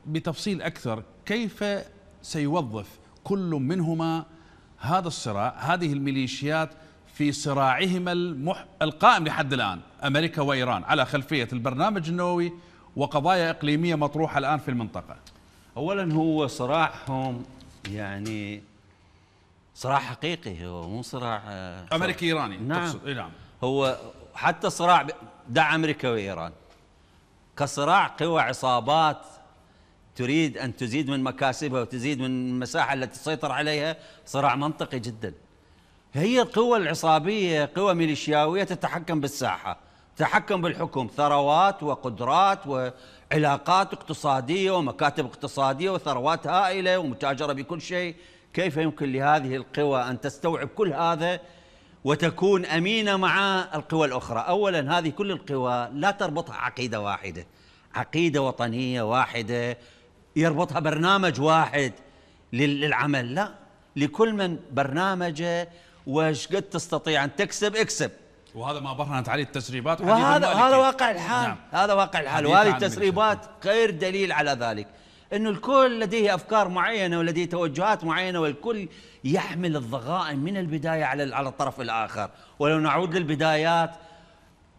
بتفصيل اكثر كيف سيوظف كل منهما هذا الصراع هذه الميليشيات في صراعهما المح... القائم لحد الان امريكا وايران على خلفيه البرنامج النووي وقضايا اقليميه مطروحه الان في المنطقه. اولا هو صراعهم يعني صراع حقيقي هو مو صراع آه، امريكي ايراني نعم تقصد نعم هو حتى صراع دع امريكا وايران كصراع قوى عصابات تريد ان تزيد من مكاسبها وتزيد من المساحه التي تسيطر عليها صراع منطقي جدا هي القوى العصابيه قوى ميليشياويه تتحكم بالساحه تحكم بالحكم ثروات وقدرات وعلاقات اقتصاديه ومكاتب اقتصاديه وثروات هائله ومتاجره بكل شيء كيف يمكن لهذه القوى أن تستوعب كل هذا وتكون أمينة مع القوى الأخرى أولا هذه كل القوى لا تربطها عقيدة واحدة عقيدة وطنية واحدة يربطها برنامج واحد للعمل لا لكل من برنامجه وش قد تستطيع أن تكسب اكسب وهذا ما برهنت عليه التسريبات وهذا هذا واقع الحال نعم. هذا واقع الحال وهذه التسريبات غير دليل على ذلك انه الكل لديه افكار معينه ولديه توجهات معينه والكل يحمل الضغائن من البدايه على على الطرف الاخر ولو نعود للبدايات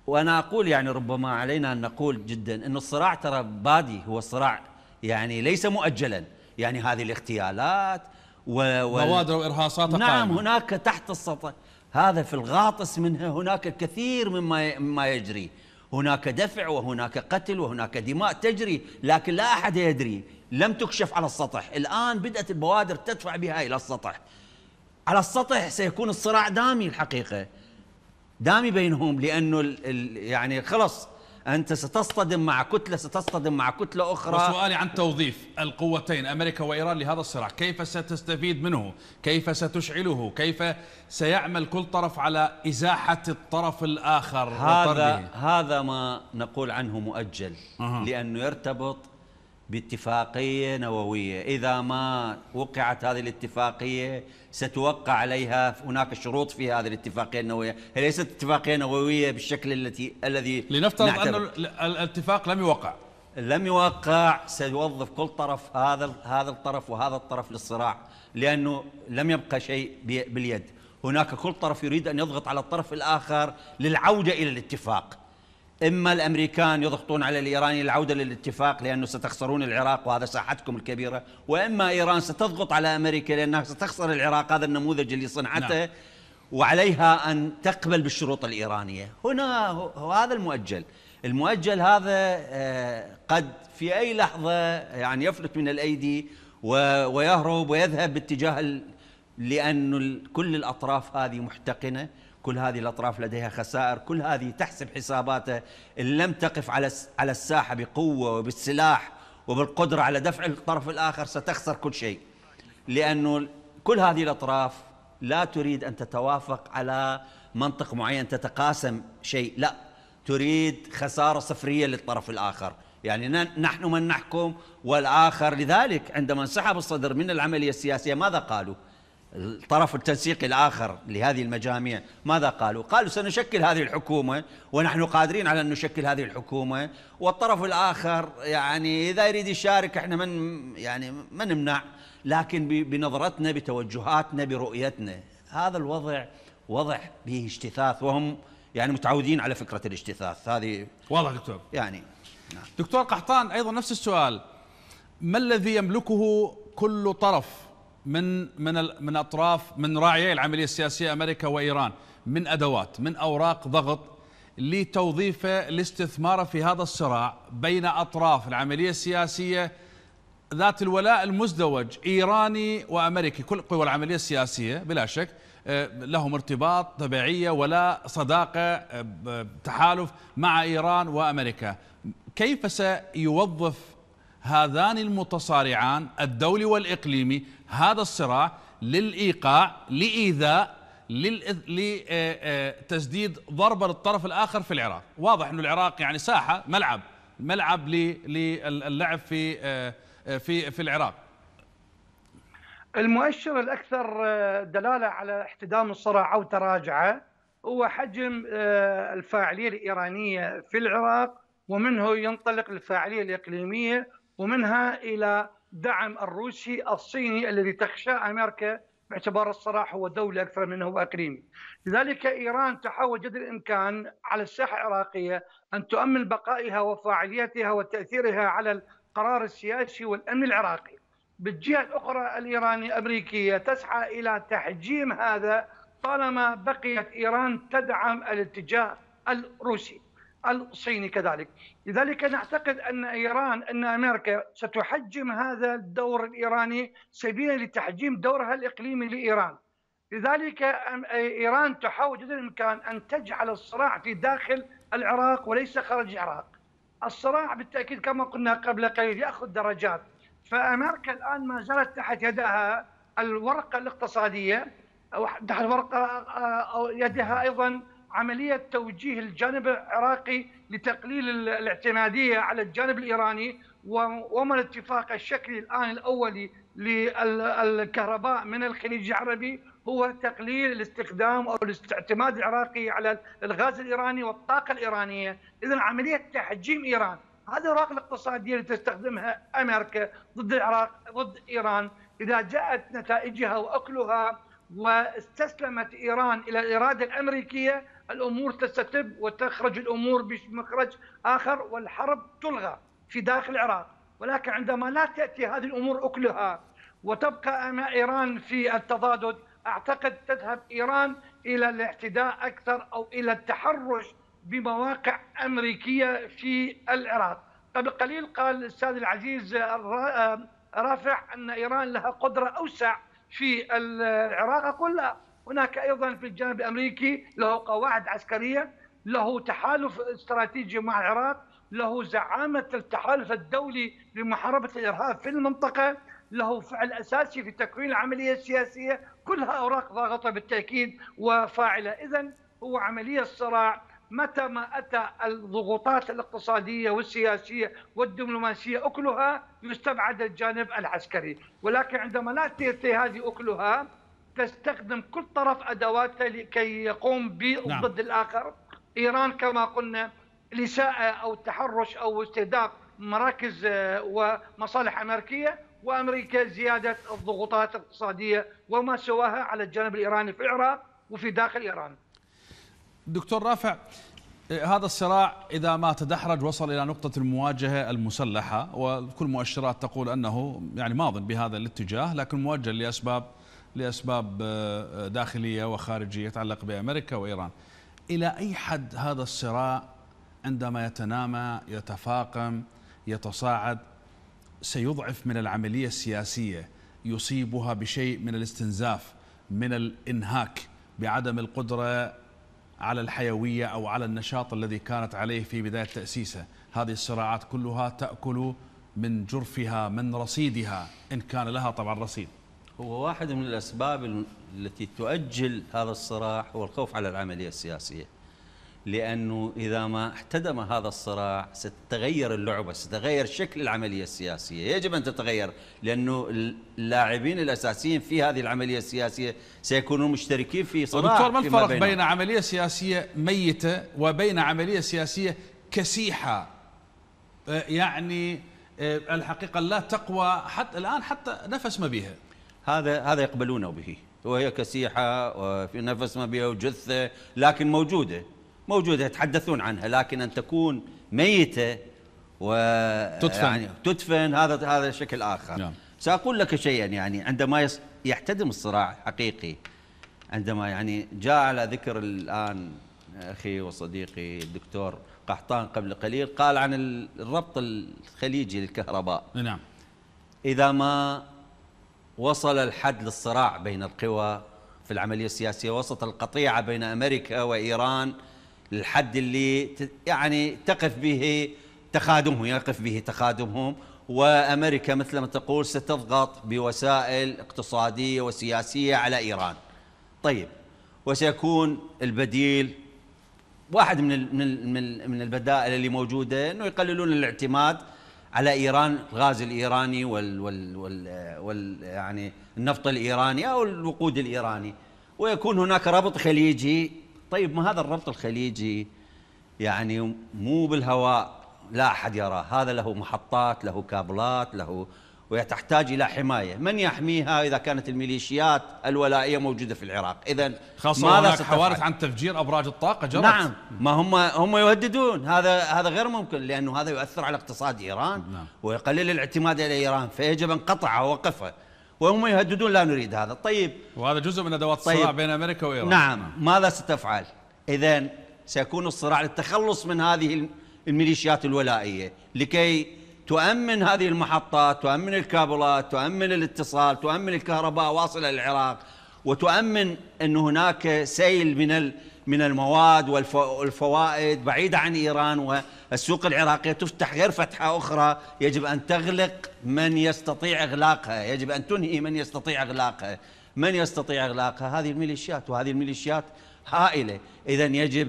وانا اقول يعني ربما علينا ان نقول جدا انه الصراع ترى بادي هو صراع يعني ليس مؤجلا يعني هذه الاغتيالات وبوادر وارهاصات نعم قائمة. هناك تحت السطح هذا في الغاطس منها هناك الكثير مما مما يجري هناك دفع وهناك قتل وهناك دماء تجري لكن لا احد يدري لم تكشف على السطح الآن بدأت البوادر تدفع بها إلى السطح على السطح سيكون الصراع دامي الحقيقة دامي بينهم لأنه يعني خلص أنت ستصطدم مع كتلة ستصطدم مع كتلة أخرى وسؤالي عن توظيف القوتين أمريكا وإيران لهذا الصراع كيف ستستفيد منه كيف ستشعله كيف سيعمل كل طرف على إزاحة الطرف الآخر هذا, وطرده. هذا ما نقول عنه مؤجل أه. لأنه يرتبط باتفاقية نووية إذا ما وقعت هذه الاتفاقية ستوقع عليها هناك شروط في هذه الاتفاقية النووية هي ليست اتفاقية نووية بالشكل التي الذي لنفترض أن الاتفاق لم يوقع لم يوقع سيوظف كل طرف هذا هذا الطرف وهذا الطرف للصراع لأنه لم يبقى شيء باليد هناك كل طرف يريد أن يضغط على الطرف الآخر للعودة إلى الاتفاق إما الأمريكان يضغطون على الإيراني العودة للاتفاق لأنه ستخسرون العراق وهذا ساحتكم الكبيرة وإما إيران ستضغط على أمريكا لأنها ستخسر العراق هذا النموذج اللي صنعته نعم. وعليها أن تقبل بالشروط الإيرانية هنا هو هذا المؤجل المؤجل هذا آه، قد في أي لحظة يعني يفلت من الأيدي ويهرب ويذهب باتجاه لأن كل الأطراف هذه محتقنة كل هذه الأطراف لديها خسائر كل هذه تحسب حساباته إن لم تقف على على الساحة بقوة وبالسلاح وبالقدرة على دفع الطرف الآخر ستخسر كل شيء لأنه كل هذه الأطراف لا تريد أن تتوافق على منطق معين تتقاسم شيء لا تريد خسارة صفرية للطرف الآخر يعني نحن من نحكم والآخر لذلك عندما انسحب الصدر من العملية السياسية ماذا قالوا؟ الطرف التنسيقي الآخر لهذه المجاميع ماذا قالوا؟ قالوا سنشكل هذه الحكومة ونحن قادرين على أن نشكل هذه الحكومة والطرف الآخر يعني إذا يريد يشارك إحنا من يعني ما نمنع لكن بنظرتنا بتوجهاتنا برؤيتنا هذا الوضع وضع به اجتثاث وهم يعني متعودين على فكرة الاجتثاث هذه واضح دكتور يعني نعم. دكتور قحطان أيضا نفس السؤال ما الذي يملكه كل طرف من من من اطراف من راعيي العمليه السياسيه امريكا وايران من ادوات من اوراق ضغط لتوظيفه لاستثماره في هذا الصراع بين اطراف العمليه السياسيه ذات الولاء المزدوج ايراني وامريكي كل قوى العمليه السياسيه بلا شك آه، لهم ارتباط طبيعيه ولا صداقه آه، تحالف مع ايران وامريكا كيف سيوظف هذان المتصارعان الدولي والاقليمي هذا الصراع للايقاع لايذاء لتسديد آه، آه، ضربه للطرف الاخر في العراق، واضح انه العراق يعني ساحه ملعب ملعب للعب في آه، في في العراق. المؤشر الاكثر دلاله على احتدام الصراع او تراجعه هو حجم الفاعليه الايرانيه في العراق ومنه ينطلق الفاعليه الاقليميه ومنها الى دعم الروسي الصيني الذي تخشى امريكا باعتبار الصراع هو دولة أكثر منه هو أقليمي لذلك إيران تحاول جد الإمكان على الساحة العراقية أن تؤمن بقائها وفاعليتها وتأثيرها على القرار السياسي والأمن العراقي بالجهة الأخرى الإيرانية الأمريكية تسعى إلى تحجيم هذا طالما بقيت إيران تدعم الاتجاه الروسي الصيني كذلك لذلك نعتقد أن إيران أن أمريكا ستحجم هذا الدور الإيراني سبيلا لتحجيم دورها الإقليمي لإيران لذلك إيران تحاول جدا الإمكان أن تجعل الصراع في داخل العراق وليس خارج العراق الصراع بالتأكيد كما قلنا قبل قليل يأخذ درجات فأمريكا الآن ما زالت تحت يدها الورقة الاقتصادية تحت ورقة آه، يدها أيضا عملية توجيه الجانب العراقي لتقليل الاعتمادية على الجانب الإيراني وما الاتفاق الشكلي الآن الأولي للكهرباء من الخليج العربي هو تقليل الاستخدام أو الاعتماد العراقي على الغاز الإيراني والطاقة الإيرانية إذا عملية تحجيم إيران هذه الأوراق الاقتصادية اللي تستخدمها أمريكا ضد العراق ضد إيران إذا جاءت نتائجها وأكلها واستسلمت إيران إلى الإرادة الأمريكية الأمور تستتب وتخرج الأمور بمخرج آخر والحرب تلغى في داخل العراق ولكن عندما لا تأتي هذه الأمور أكلها وتبقى أمام إيران في التضادد أعتقد تذهب إيران إلى الاعتداء أكثر أو إلى التحرش بمواقع أمريكية في العراق قبل قليل قال الأستاذ العزيز آه، رافع أن إيران لها قدرة أوسع في العراق أقول لا هناك ايضا في الجانب الامريكي له قواعد عسكريه له تحالف استراتيجي مع العراق له زعامه التحالف الدولي لمحاربه الارهاب في المنطقه له فعل اساسي في تكوين العمليه السياسيه كلها اوراق ضاغطه بالتاكيد وفاعله اذا هو عمليه صراع متى ما اتى الضغوطات الاقتصاديه والسياسيه والدبلوماسيه اكلها يستبعد الجانب العسكري ولكن عندما لا تاتي هذه اكلها تستخدم كل طرف ادواته لكي يقوم نعم. ضد الاخر ايران كما قلنا الاساءه او التحرش او استهداف مراكز آه، ومصالح امريكيه وامريكا زياده الضغوطات الاقتصاديه وما سواها على الجانب الايراني في العراق وفي داخل ايران. دكتور رافع آه، هذا الصراع إذا ما تدحرج وصل إلى نقطة المواجهة المسلحة وكل مؤشرات تقول أنه يعني ماض بهذا الاتجاه لكن موجه لأسباب لأسباب آه، آه، داخلية وخارجية يتعلق بأمريكا وإيران إلى أي حد هذا الصراع عندما يتنامى يتفاقم يتصاعد سيضعف من العملية السياسية يصيبها بشيء من الاستنزاف من الإنهاك بعدم القدرة على الحيوية أو على النشاط الذي كانت عليه في بداية تأسيسه هذه الصراعات كلها تأكل من جرفها من رصيدها إن كان لها طبعا رصيد هو واحد من الأسباب التي تؤجل هذا الصراع هو الخوف على العملية السياسية لأنه إذا ما احتدم هذا الصراع ستتغير اللعبة ستتغير شكل العملية السياسية يجب أن تتغير لأنه اللاعبين الأساسيين في هذه العملية السياسية سيكونون مشتركين في صراع دكتور ما الفرق بينهم. بين عملية سياسية ميتة وبين عملية سياسية كسيحة آه، يعني آه، الحقيقة لا تقوى حتى الآن حتى نفس ما بها هذا هذا يقبلونه به وهي كسيحه وفي نفس ما بها وجثه لكن موجوده موجوده يتحدثون عنها لكن ان تكون ميته و تدفن يعني تدفن هذا هذا شكل اخر نعم. ساقول لك شيئا يعني عندما يحتدم الصراع حقيقي عندما يعني جاء على ذكر الان اخي وصديقي الدكتور قحطان قبل قليل قال عن الربط الخليجي للكهرباء نعم اذا ما وصل الحد للصراع بين القوى في العملية السياسية وسط القطيعة بين أمريكا وإيران للحد اللي يعني تقف به تخادمهم يقف به تخادمهم وأمريكا مثل ما تقول ستضغط بوسائل اقتصادية وسياسية على إيران طيب وسيكون البديل واحد من من من البدائل اللي موجوده انه يقللون الاعتماد على ايران الغاز الايراني وال وال وال, وال يعني النفط الايراني او الوقود الايراني ويكون هناك ربط خليجي طيب ما هذا الربط الخليجي يعني مو بالهواء لا احد يراه هذا له محطات له كابلات له وهي تحتاج إلى حماية من يحميها إذا كانت الميليشيات الولائية موجودة في العراق إذا خاصة هناك حوادث عن تفجير أبراج الطاقة جرت نعم ما هم هم يهددون هذا هذا غير ممكن لأنه هذا يؤثر على اقتصاد إيران نعم. ويقلل الاعتماد على إيران فيجب أن قطعه وقفه وهم يهددون لا نريد هذا طيب وهذا جزء من أدوات طيب الصراع بين أمريكا وإيران نعم ماذا ستفعل إذا سيكون الصراع للتخلص من هذه الميليشيات الولائية لكي تؤمن هذه المحطات تؤمن الكابلات تؤمن الاتصال تؤمن الكهرباء واصلة للعراق وتؤمن أن هناك سيل من من المواد والفوائد بعيدة عن إيران والسوق العراقية تفتح غير فتحة أخرى يجب أن تغلق من يستطيع إغلاقها يجب أن تنهي من يستطيع إغلاقها من يستطيع إغلاقها هذه الميليشيات وهذه الميليشيات هائلة إذا يجب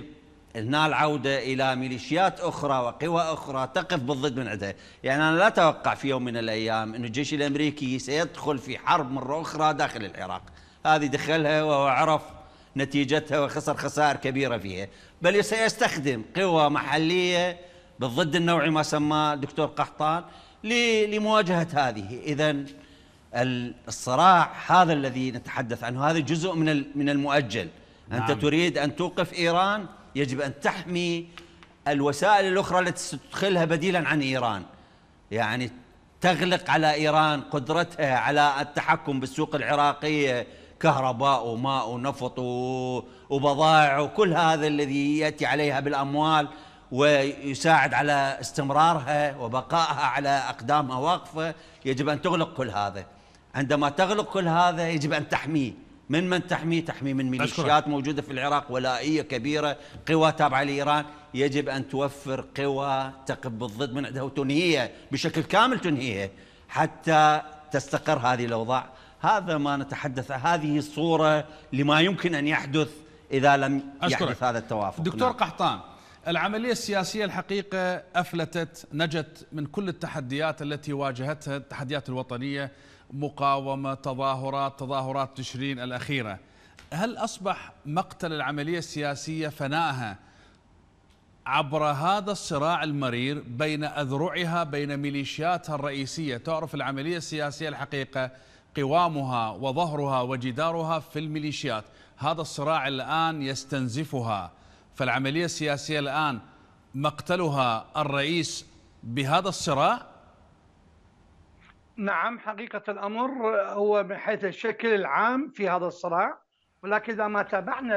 هنا العودة إلى ميليشيات أخرى وقوى أخرى تقف بالضد من عندها يعني أنا لا أتوقع في يوم من الأيام أن الجيش الأمريكي سيدخل في حرب مرة أخرى داخل العراق هذه دخلها وهو عرف نتيجتها وخسر خسائر كبيرة فيها بل سيستخدم قوى محلية بالضد النوعي ما سماه دكتور قحطان لمواجهة هذه إذا الصراع هذا الذي نتحدث عنه هذا جزء من من المؤجل نعم. أنت تريد أن توقف إيران يجب أن تحمي الوسائل الأخرى التي ستدخلها بديلا عن إيران يعني تغلق على إيران قدرتها على التحكم بالسوق العراقية كهرباء وماء ونفط وبضائع وكل هذا الذي يأتي عليها بالأموال ويساعد على استمرارها وبقائها على أقدامها واقفة يجب أن تغلق كل هذا عندما تغلق كل هذا يجب أن تحميه من من تحميه؟ تحميه من ميليشيات موجوده في العراق ولائيه كبيره، قوى تابعه لايران، يجب ان توفر قوى تقف بالضد من عندها وتنهيها بشكل كامل تنهيها حتى تستقر هذه الاوضاع، هذا ما نتحدث هذه الصورة لما يمكن ان يحدث اذا لم أشكرك. يحدث هذا التوافق. دكتور نعم. قحطان العملية السياسية الحقيقة أفلتت نجت من كل التحديات التي واجهتها التحديات الوطنية مقاومة تظاهرات تظاهرات تشرين الأخيرة هل أصبح مقتل العملية السياسية فنائها عبر هذا الصراع المرير بين أذرعها بين ميليشياتها الرئيسية تعرف العملية السياسية الحقيقة قوامها وظهرها وجدارها في الميليشيات هذا الصراع الآن يستنزفها فالعملية السياسية الآن مقتلها الرئيس بهذا الصراع نعم حقيقة الأمر هو من حيث الشكل العام في هذا الصراع ولكن إذا ما تابعنا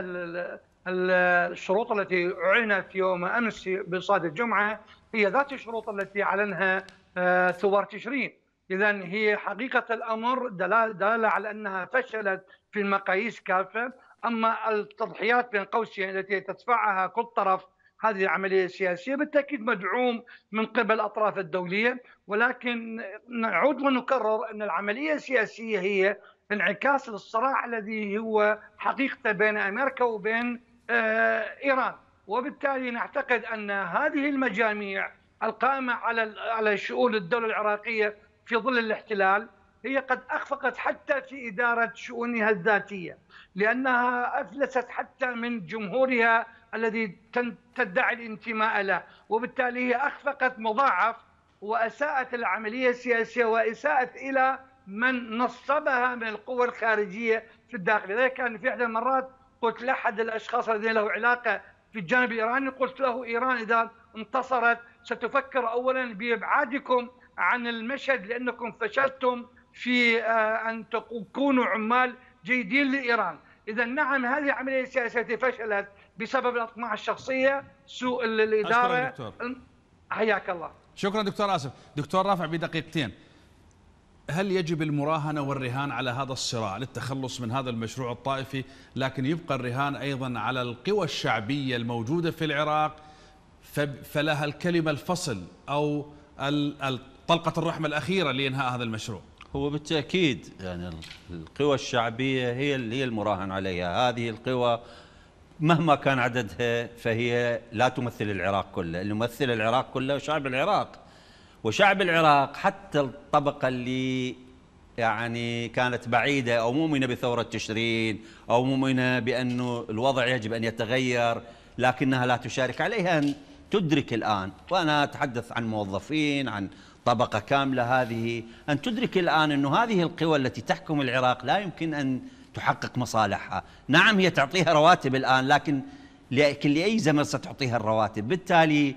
الشروط التي أعلنت يوم أمس بصاد الجمعة هي ذات الشروط التي أعلنها آه، ثوار تشرين إذا هي حقيقة الأمر دلالة على أنها فشلت في المقاييس كافة أما التضحيات بين قوسين التي تدفعها كل طرف هذه العملية السياسية بالتأكيد مدعوم من قبل الأطراف الدولية ولكن نعود ونكرر أن العملية السياسية هي انعكاس للصراع الذي هو حقيقة بين أمريكا وبين آه، إيران وبالتالي نعتقد أن هذه المجاميع القائمة على على شؤون الدولة العراقية في ظل الاحتلال هي قد أخفقت حتى في إدارة شؤونها الذاتية لأنها أفلست حتى من جمهورها الذي تدعي الانتماء له وبالتالي هي أخفقت مضاعف وأساءت العملية السياسية وأساءت إلى من نصبها من القوى الخارجية في الداخل لذلك كان في إحدى المرات قلت لأحد الأشخاص الذين له علاقة في الجانب الإيراني قلت له إيران إذا انتصرت ستفكر أولا بإبعادكم عن المشهد لأنكم فشلتم في آه، أن تكونوا عمال جيدين لإيران إذا نعم هذه عملية سياسية فشلت بسبب الاطماع الشخصيه سوء الاداره حياك الله شكرا دكتور اسف دكتور رافع بدقيقتين هل يجب المراهنة والرهان على هذا الصراع للتخلص من هذا المشروع الطائفي لكن يبقى الرهان أيضا على القوى الشعبية الموجودة في العراق فلها الكلمة الفصل أو طلقة الرحمة الأخيرة لإنهاء هذا المشروع هو بالتأكيد يعني القوى الشعبية هي هي المراهن عليها هذه القوى مهما كان عددها فهي لا تمثل العراق كله اللي يمثل العراق كله شعب العراق وشعب العراق حتى الطبقة اللي يعني كانت بعيدة أو مؤمنة بثورة تشرين أو مؤمنة بأنه الوضع يجب أن يتغير لكنها لا تشارك عليها أن تدرك الآن وأنا أتحدث عن موظفين عن طبقة كاملة هذه أن تدرك الآن أنه هذه القوى التي تحكم العراق لا يمكن أن تحقق مصالحها نعم هي تعطيها رواتب الآن لكن لأي زمن ستعطيها الرواتب بالتالي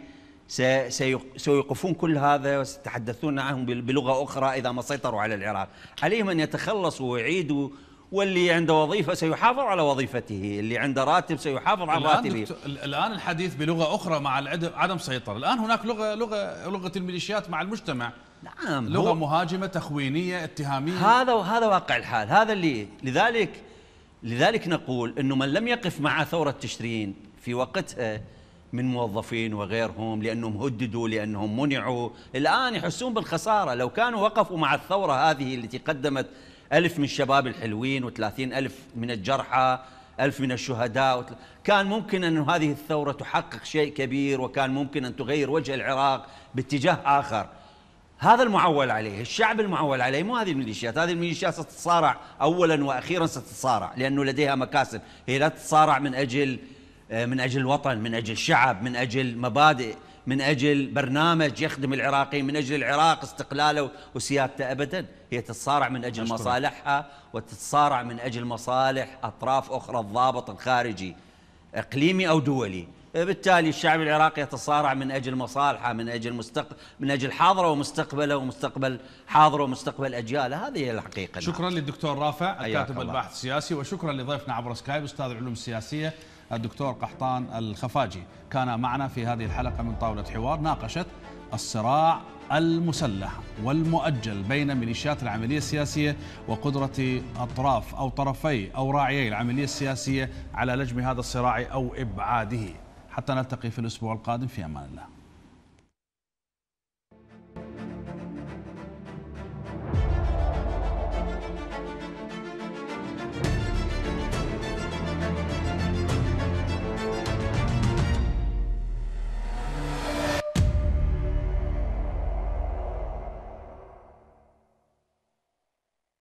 سيوقفون كل هذا وستتحدثون عنهم بلغة أخرى إذا ما سيطروا على العراق عليهم أن يتخلصوا ويعيدوا واللي عنده وظيفة سيحافظ على وظيفته اللي عنده راتب سيحافظ على راتبه الآن الحديث بلغة أخرى مع عدم سيطرة الآن هناك لغة, لغة, لغة الميليشيات مع المجتمع نعم لغه مهاجمه تخوينيه اتهاميه هذا هذا واقع الحال هذا اللي لذلك لذلك نقول انه من لم يقف مع ثوره تشرين في وقتها من موظفين وغيرهم لانهم هددوا لانهم منعوا الان يحسون بالخساره لو كانوا وقفوا مع الثوره هذه التي قدمت ألف من الشباب الحلوين و ألف من الجرحى ألف من الشهداء كان ممكن أن هذه الثورة تحقق شيء كبير وكان ممكن أن تغير وجه العراق باتجاه آخر هذا المعول عليه الشعب المعول عليه مو هذه الميليشيات هذه الميليشيات ستتصارع أولا وأخيرا ستتصارع لأنه لديها مكاسب هي لا تتصارع من أجل آه، من أجل الوطن من أجل الشعب من أجل مبادئ من أجل برنامج يخدم العراقي من أجل العراق استقلاله وسيادته أبدا هي تتصارع من أجل مصالحها وتتصارع من أجل مصالح أطراف أخرى الضابط الخارجي إقليمي أو دولي بالتالي الشعب العراقي يتصارع من اجل مصالحه من اجل مستقبل من اجل حاضره ومستقبله ومستقبل حاضره ومستقبل اجياله هذه هي الحقيقه نعم. شكرا نعم. للدكتور رافع الكاتب الباحث السياسي وشكرا لضيفنا عبر سكايب استاذ العلوم السياسيه الدكتور قحطان الخفاجي كان معنا في هذه الحلقه من طاوله حوار ناقشت الصراع المسلح والمؤجل بين ميليشيات العملية السياسية وقدرة أطراف أو طرفي أو راعيي العملية السياسية على لجم هذا الصراع أو إبعاده حتى نلتقي في الأسبوع القادم في أمان الله